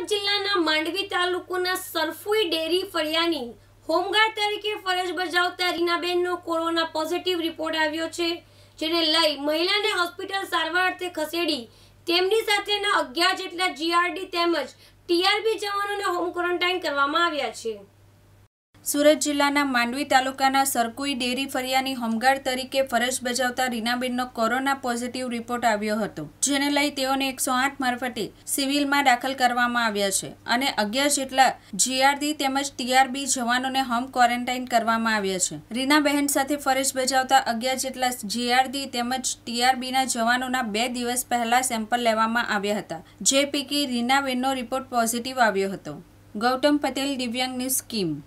રાજકોટ જિલ્લાના માંડવી તાલુકાના સરફુઈ dairy ફળિયાની home guard તરીકે ફરજ બજાવતા રીનાબેનનો કોરોના પોઝિટિવ રિપોર્ટ આવ્યો છે જેને લઈ મહિલાને હોસ્પિટલ સારવાર અર્થે ખસેડી તેમની સાથેના અગિયાર જેટલા જીઆરડી તેમજ ટીઆરબી જવાનોને હોમ ક્વોરન્ટાઇન કરવામાં આવ્યા છે સુરત જિલ્લાના માંડવી તાલુકાના સરકુઈ ડેરી ફરિયાની હોમગાર્ડ તરીકે ફરજ બજાવતા રીનાબેનનો કોરોના પોઝિટિવ રિપોર્ટ આવ્યો હતો જેને લઈ તેઓને એકસો આઠ મારફતે સિવિલમાં દાખલ કરવામાં આવ્યા છે અને અગિયાર જેટલા જીઆરડી તેમજ ટીઆરબી જવાનોને હોમ ક્વોરન્ટાઇન કરવામાં આવ્યા છે રીનાબહેન સાથે ફરજ બજાવતા અગિયાર જેટલા જીઆરડી તેમજ ટીઆરબીના જવાનોના બે દિવસ પહેલા સેમ્પલ લેવામાં આવ્યા હતા જે પૈકી રીનાબેનનો રિપોર્ટ પોઝિટિવ આવ્યો હતો ગૌતમ પટેલ દિવ્યાંગની સ્કીમ